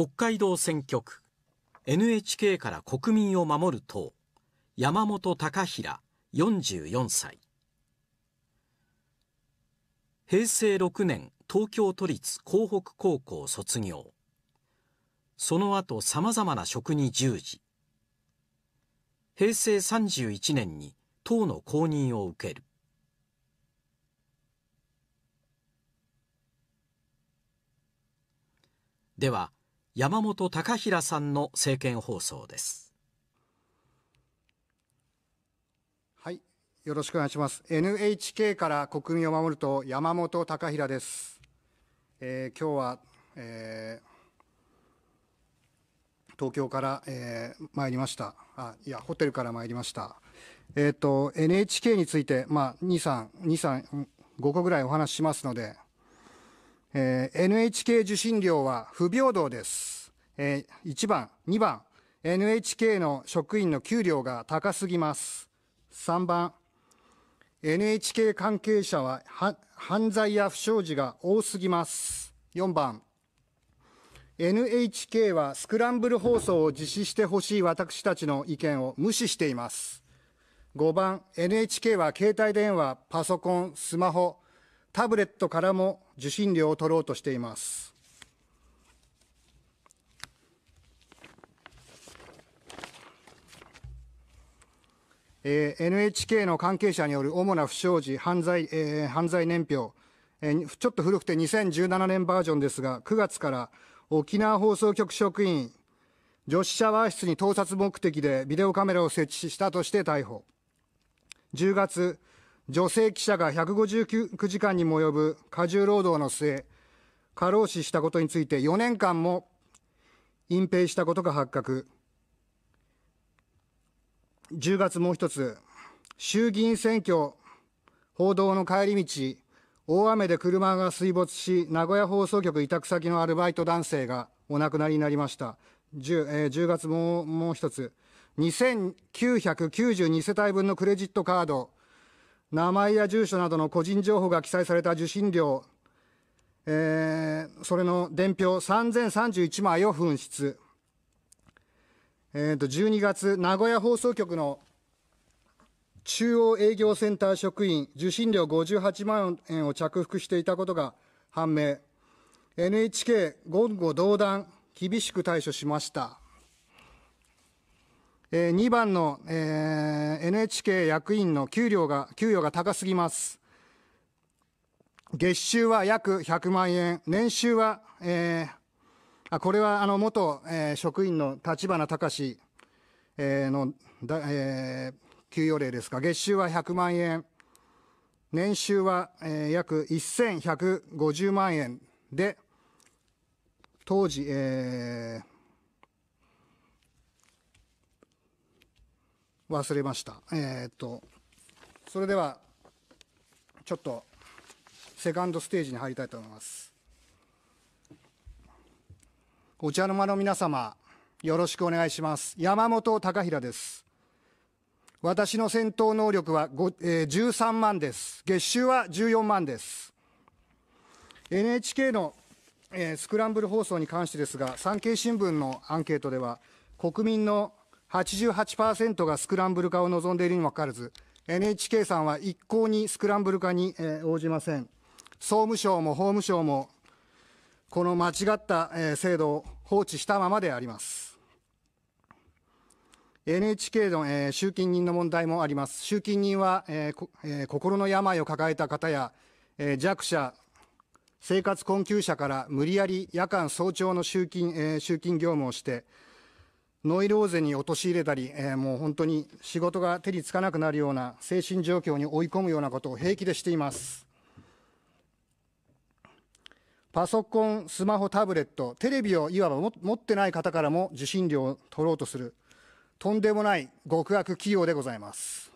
北海道選挙区 NHK から国民を守る党山本隆平44歳平成6年東京都立江北高校卒業その後ざまな職に従事平成31年に党の公認を受けるでは山本高平さんの政見放送ですはいよろしくお願いします NHK から国民を守ると山本高平です、えー、今日は、えー、東京から、えー、参りましたあいやホテルから参りましたえっ、ー、と NHK についてまあ二三二三五個ぐらいお話ししますのでえー、NHK 受信料は不平等です。え1番、2番、NHK の職員の給料が高すぎます。3番、NHK 関係者は犯罪や不祥事が多すぎます。4番、NHK はスクランブル放送を実施してほしい私たちの意見を無視しています。5番、NHK は携帯電話、パソコン、スマホ、タブレットからも受信料を取ろうとしています。えー、NHK の関係者による主な不祥事、犯罪、えー、犯罪年表、えー、ちょっと古くて2017年バージョンですが、9月から沖縄放送局職員、女子シャワー室に盗撮目的でビデオカメラを設置したとして逮捕。10月、女性記者が159時間にも及ぶ過重労働の末、過労死したことについて4年間も隠蔽したことが発覚。10月もう一つ、衆議院選挙、報道の帰り道、大雨で車が水没し、名古屋放送局委託先のアルバイト男性がお亡くなりになりました。10, えー、10月ももう一つ、2992世帯分のクレジットカード、名前や住所などの個人情報が記載された受信料、えー、それの伝票3031枚を紛失。えー、と12月、名古屋放送局の中央営業センター職員、受信料58万円を着服していたことが判明、NHK 言語道断、厳しく対処しました。えー、2番の、えー、NHK 役員の給料が給与が高すぎます。月収は約100万円、年収は、えー、あこれはあの元、えー、職員の立花隆、えー、のだ、えー、給与例ですが、月収は100万円、年収は、えー、約1150万円で、当時、えー、忘れました。えー、っと、それでは、ちょっと、セカンドステージに入りたいと思います。お茶の間の皆様、よろしくお願いします。山本隆平です。私の戦闘能力は、えー、13万です。月収は14万です。NHK の、えー、スクランブル放送に関してですが、産経新聞のアンケートでは、国民の88%がスクランブル化を望んでいるにもかかわらず、NHK さんは一向にスクランブル化に、えー、応じません。総務省も法務省もこの間違った制度を放置したままであります。NHK の、えー、集金人の問題もあります。集金人は、えーえー、心の病を抱えた方や、えー、弱者、生活困窮者から無理やり夜間早朝の集金,、えー、集金業務をして、ノイローゼに陥れたり、えー、もう本当に仕事が手につかなくなるような精神状況に追い込むようなことを平気でしています。パソコン、スマホ、タブレット、テレビをいわば持ってない方からも受信料を取ろうとする、とんでもない極悪企業でございます。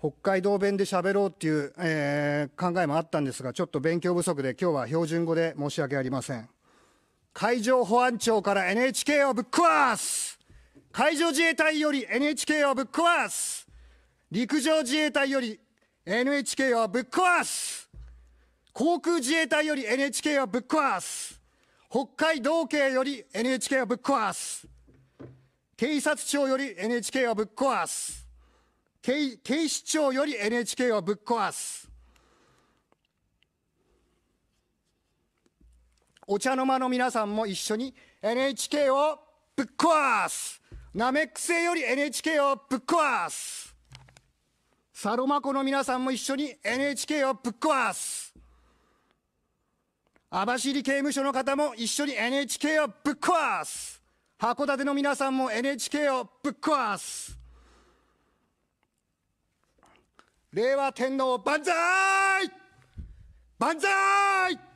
北海道弁で喋ろうっていう、えー、考えもあったんですが、ちょっと勉強不足で今日は標準語で申し訳ありません。海上保安庁から NHK をぶっ壊す海上自衛隊より NHK をぶっ壊す陸上自衛隊より NHK をぶっ壊す航空自衛隊より NHK をぶっ壊す北海道警より NHK をぶっ壊す警察庁より NHK をぶっ壊す警警視庁より NHK をぶっ壊すお茶の間の皆さんも一緒に NHK をぶっ壊すナメック星より NHK をぶっ壊すサロマ湖の皆さんも一緒に NHK をぶっ壊す網走刑務所の方も一緒に NHK をぶっ壊す函館の皆さんも NHK をぶっ壊す令和天皇万歳万歳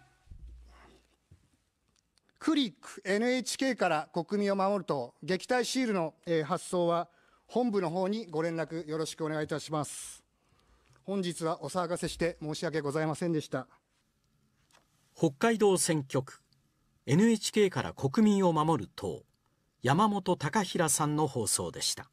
クリック NHK から国民を守ると撃退シールの、え発送は本部の方にご連絡よろしくお願いいたします本日はお騒がせして申し訳ございませんでした北海道選挙区 NHK から国民を守る党山本隆平さんの放送でした